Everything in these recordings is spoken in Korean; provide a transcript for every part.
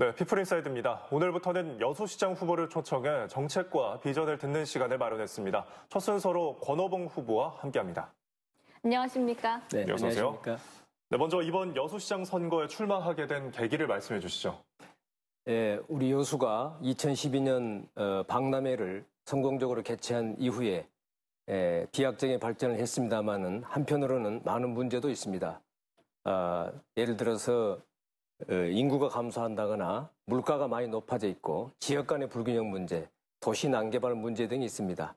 네, 피플인사이드입니다. 오늘부터는 여수시장 후보를 초청해 정책과 비전을 듣는 시간을 마련했습니다. 첫 순서로 권오봉 후보와 함께합니다. 안녕하십니까? 네, 네 안녕하세요. 네, 먼저 이번 여수시장 선거에 출마하게 된 계기를 말씀해 주시죠. 네, 우리 여수가 2012년 어, 박람회를 성공적으로 개최한 이후에 예, 비약적인 발전을 했습니다만은 한편으로는 많은 문제도 있습니다. 아, 예를 들어서 어, 인구가 감소한다거나 물가가 많이 높아져 있고 지역 간의 불균형 문제, 도시 난개발 문제 등이 있습니다.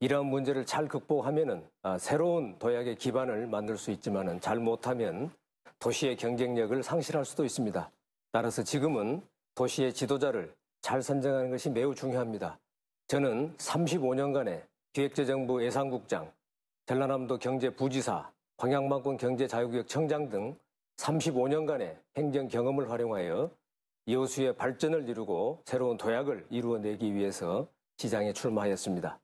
이러한 문제를 잘 극복하면 아, 새로운 도약의 기반을 만들 수 있지만 잘 못하면 도시의 경쟁력을 상실할 수도 있습니다. 따라서 지금은 도시의 지도자를 잘 선정하는 것이 매우 중요합니다. 저는 35년간의 기획재정부 예산국장, 전라남도 경제부지사, 광양만권 경제자유구역청장 등 35년간의 행정 경험을 활용하여 여수의 발전을 이루고 새로운 도약을 이루어내기 위해서 시장에 출마하였습니다.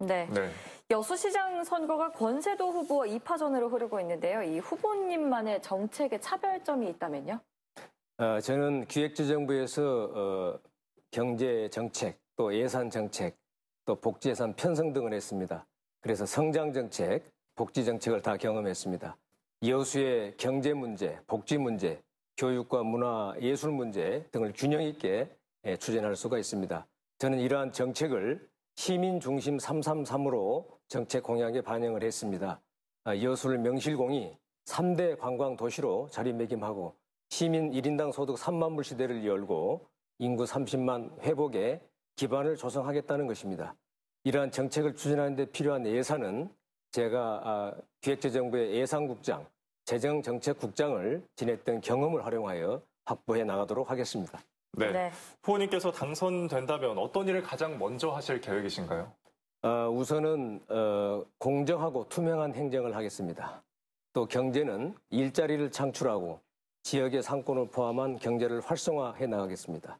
네. 네. 여수시장 선거가 권세도 후보와 2파전으로 흐르고 있는데요. 이 후보님만의 정책의 차별점이 있다면요? 어, 저는 기획재정부에서 어, 경제 정책, 또 예산 정책, 또 복지 예산 편성 등을 했습니다. 그래서 성장 정책, 복지 정책을 다 경험했습니다. 여수의 경제 문제, 복지 문제, 교육과 문화, 예술 문제 등을 균형 있게 예, 추진할 수가 있습니다. 저는 이러한 정책을 시민 중심 333으로 정책 공약에 반영을 했습니다. 아, 여수를 명실공히 3대 관광 도시로 자리매김하고 시민 1인당 소득 3만 불 시대를 열고 인구 30만 회복에 기반을 조성하겠다는 것입니다. 이러한 정책을 추진하는 데 필요한 예산은 제가 아, 기획재정부의 예산국장, 재정정책국장을 지냈던 경험을 활용하여 확보해 나가도록 하겠습니다. 네. 네. 후보님께서 당선된다면 어떤 일을 가장 먼저 하실 계획이신가요? 어, 우선은 어, 공정하고 투명한 행정을 하겠습니다. 또 경제는 일자리를 창출하고 지역의 상권을 포함한 경제를 활성화해 나가겠습니다.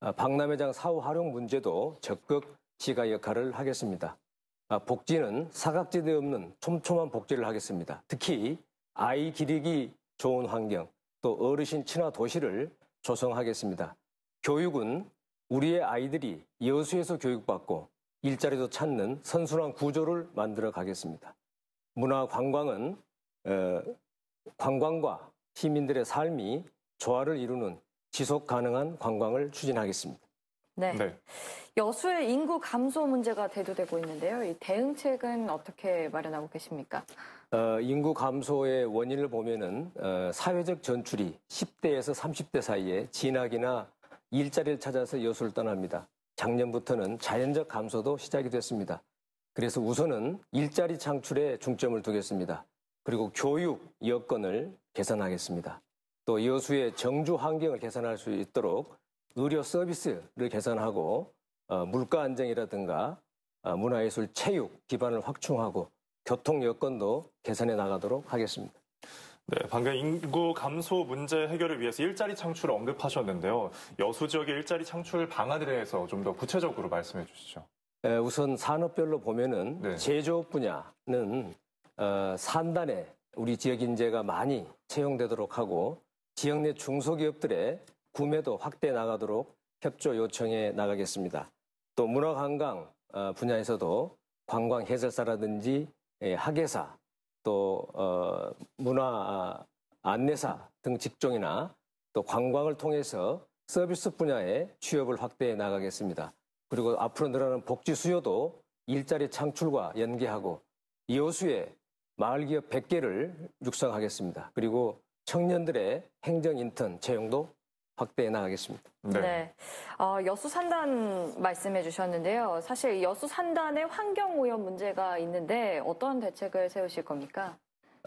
아, 박남회장 사후 활용 문제도 적극 시가 역할을 하겠습니다. 아, 복지는 사각지대 없는 촘촘한 복지를 하겠습니다. 특히 아이 기르기 좋은 환경, 또 어르신 친화 도시를 조성하겠습니다. 교육은 우리의 아이들이 여수에서 교육받고 일자리도 찾는 선순환 구조를 만들어 가겠습니다. 문화 관광은 어, 관광과 시민들의 삶이 조화를 이루는 지속 가능한 관광을 추진하겠습니다. 네. 네. 여수의 인구 감소 문제가 대두되고 있는데요. 이 대응책은 어떻게 마련하고 계십니까? 어, 인구 감소의 원인을 보면은 어, 사회적 전출이 10대에서 30대 사이에 진학이나 일자리를 찾아서 여수를 떠납니다. 작년부터는 자연적 감소도 시작이 됐습니다. 그래서 우선은 일자리 창출에 중점을 두겠습니다. 그리고 교육 여건을 개선하겠습니다. 또 여수의 정주 환경을 개선할 수 있도록 의료 서비스를 개선하고 어, 물가 안정이라든가 어, 문화예술 체육 기반을 확충하고 교통 여건도 개선해 나가도록 하겠습니다. 네, 방금 인구 감소 문제 해결을 위해서 일자리 창출을 언급하셨는데요. 여수 지역의 일자리 창출 방안에 대해서 좀 더 구체적으로 말씀해 주시죠. 우선 산업별로 보면은 네. 제조업 분야는 어, 산단에 우리 지역 인재가 많이 채용되도록 하고 지역 내 중소기업들의 구매도 확대 나가도록 협조 요청해 나가겠습니다. 또 문화관광 어, 분야에서도 관광 해설사라든지 학예사 또 어, 문화 아, 안내사 등 직종이나 또 관광을 통해서 서비스 분야의 취업을 확대해 나가겠습니다. 그리고 앞으로 늘어나는 복지 수요도 일자리 창출과 연계하고 이호수에 마을기업 100개를 육성하겠습니다. 그리고 청년들의 행정 인턴 채용도 확대해 나가겠습니다. 네. 네. 어, 여수 산단 말씀해 주셨는데요. 사실 여수 산단의 환경 오염 문제가 있는데 어떤 대책을 세우실 겁니까?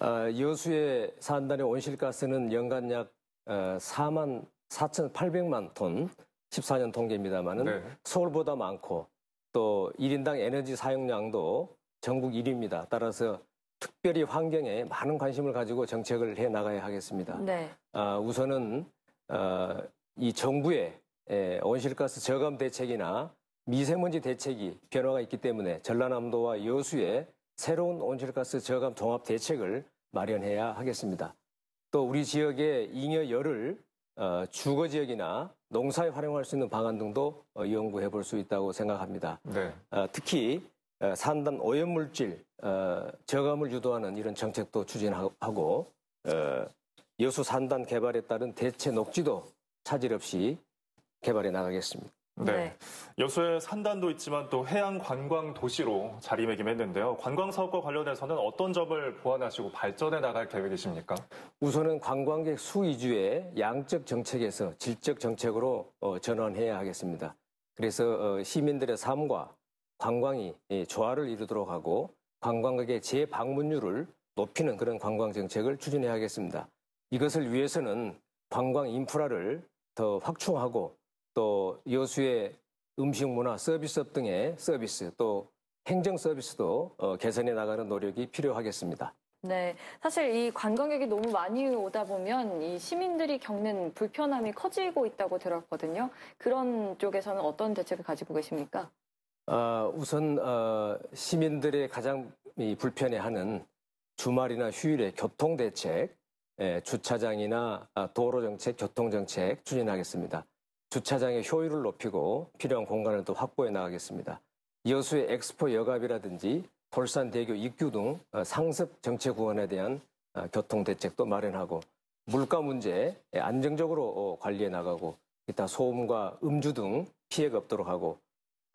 어, 여수의 산단의 온실가스는 연간 약 어, 4만 4,800만 톤, 14년 통계입니다만은 네. 서울보다 많고 또 1인당 에너지 사용량도 전국 1위입니다. 따라서 특별히 환경에 많은 관심을 가지고 정책을 해 나가야 하겠습니다. 네. 아, 우선은 어, 이 정부의 온실가스 저감 대책이나 미세먼지 대책이 변화가 있기 때문에 전라남도와 여수에 새로운 온실가스 저감 종합 대책을 마련해야 하겠습니다. 또 우리 지역의 잉여 열을 어, 주거 지역이나 농사에 활용할 수 있는 방안 등도 어, 연구해 볼 수 있다고 생각합니다. 네. 특히 산단 오염물질 저감을 유도하는 이런 정책도 추진하고 여수 산단 개발에 따른 대체 녹지도 차질 없이 개발해 나가겠습니다. 네. 네. 여수의 산단도 있지만 또 해양 관광 도시로 자리매김했는데요. 관광 사업과 관련해서는 어떤 점을 보완하시고 발전해 나갈 계획이십니까? 우선은 관광객 수 위주의 양적 정책에서 질적 정책으로 어, 전환해야 하겠습니다. 그래서 어, 시민들의 삶과 관광이 예, 조화를 이루도록 하고 관광객의 재방문율을 높이는 그런 관광 정책을 추진해야 하겠습니다. 이것을 위해서는 관광 인프라를 더 확충하고 또 여수의 음식 문화 서비스업 등의 서비스 또 행정 서비스도 어, 개선해 나가는 노력이 필요하겠습니다. 네, 사실 이 관광객이 너무 많이 오다 보면 이 시민들이 겪는 불편함이 커지고 있다고 들었거든요. 그런 쪽에서는 어떤 대책을 가지고 계십니까? 어, 우선 어, 시민들의 가장 불편해하는 주말이나 휴일의 교통 대책 예, 주차장이나 아, 도로 정책, 교통 정책 추진하겠습니다. 주차장의 효율을 높이고 필요한 공간을 또 확보해 나가겠습니다. 여수의 엑스포 여갑이라든지 돌산대교 입구 등 어, 상습 정책 구원에 대한 아, 교통 대책도 마련하고 물가 문제 예, 안정적으로 어, 관리해 나가고 기타 소음과 음주 등 피해가 없도록 하고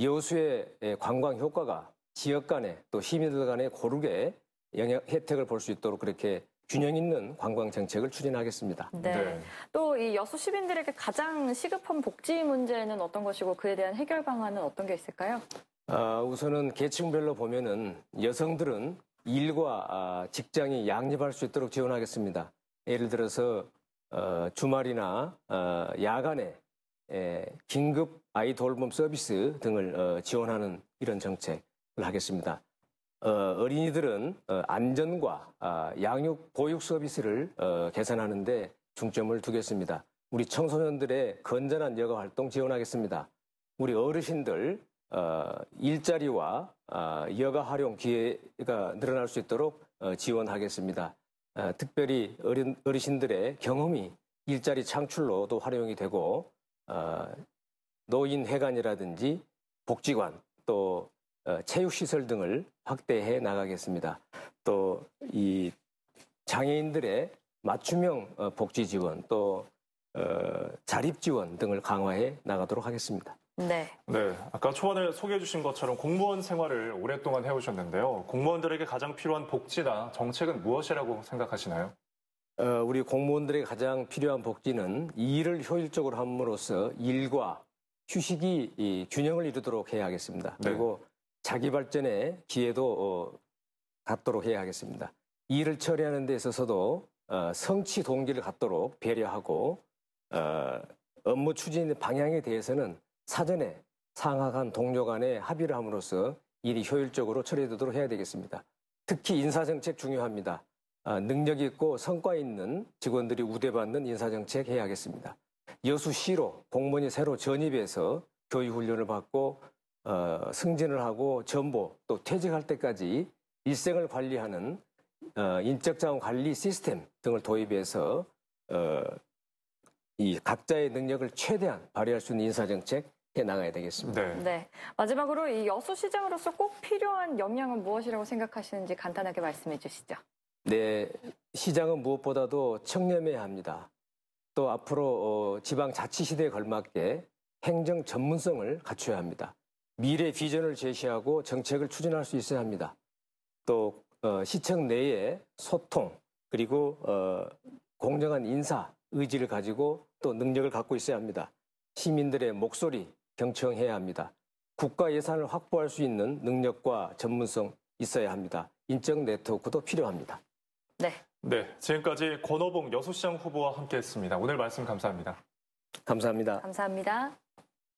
여수의 예, 관광 효과가 지역 간에 또 시민들 간에 고르게 영향, 혜택을 볼 수 있도록 그렇게 균형 있는 관광 정책을 추진하겠습니다. 네. 네. 또이 여수 시민들에게 가장 시급한 복지 문제는 어떤 것이고 그에 대한 해결 방안은 어떤 게 있을까요? 아, 우선은 계층별로 보면은 여성들은 일과 아, 직장이 양립할 수 있도록 지원하겠습니다. 예를 들어서 어, 주말이나 어, 야간에 에, 예, 긴급 아이 돌봄 서비스 등을 어, 지원하는 이런 정책을 하겠습니다. 어, 린이들은 어, 안전과 아, 양육 보육 서비스를 어, 개선하는 데 중점을 두겠습니다. 우리 청소년들의 건전한 여가 활동 지원하겠습니다. 우리 어르신들 어, 일자리와 아, 여가 활용 기회가 늘어날 수 있도록 지원하겠습니다. 특별히 어린, 어르신들의 경험이 일자리 창출로도 활용이 되고 노인회관이라든지 복지관 또 체육시설 등을 확대해 나가겠습니다. 또 이 장애인들의 맞춤형 어, 복지 지원 또 어, 자립 지원 등을 강화해 나가도록 하겠습니다. 네. 네. 아까 초반에 소개해 주신 것처럼 공무원 생활을 오랫동안 해오셨는데요. 공무원들에게 가장 필요한 복지나 정책은 무엇이라고 생각하시나요? 어, 우리 공무원들에게 가장 필요한 복지는 일을 효율적으로 함으로써 일과 휴식이 균형을 이루도록 해야 하겠습니다. 네. 그리고 자기 발전의 기회도 어, 갖도록 해야 하겠습니다. 일을 처리하는 데 있어서도 어, 성취 동기를 갖도록 배려하고 어, 업무 추진 방향에 대해서는 사전에 상하간 동료 간에 합의를 함으로써 일이 효율적으로 처리되도록 해야 되겠습니다. 특히 인사정책 중요합니다. 능력 있고 성과 있는 직원들이 우대받는 인사정책 해야 겠습니다 여수시로 공무원이 새로 전입해서 교육훈련을 받고 어, 승진을 하고 전보 또 퇴직할 때까지 일생을 관리하는 어, 인적자원 관리 시스템 등을 도입해서 어, 이 각자의 능력을 최대한 발휘할 수 있는 인사정책 해 나가야 되겠습니다. 네. 네. 마지막으로 이 여수시장으로서 꼭 필요한 역량은 무엇이라고 생각하시는지 간단하게 말씀해 주시죠. 네, 시장은 무엇보다도 청렴해야 합니다. 또 앞으로 어, 지방 자치시대에 걸맞게 행정 전문성을 갖춰야 합니다. 미래 비전을 제시하고 정책을 추진할 수 있어야 합니다. 또 어, 시청 내에 소통 그리고 어, 공정한 인사 의지를 가지고 또 능력을 갖고 있어야 합니다. 시민들의 목소리 경청해야 합니다. 국가 예산을 확보할 수 있는 능력과 전문성 있어야 합니다. 인적 네트워크도 필요합니다. 네. 네. 지금까지 권호봉 여수시장 후보와 함께했습니다. 오늘 말씀 감사합니다. 감사합니다. 감사합니다.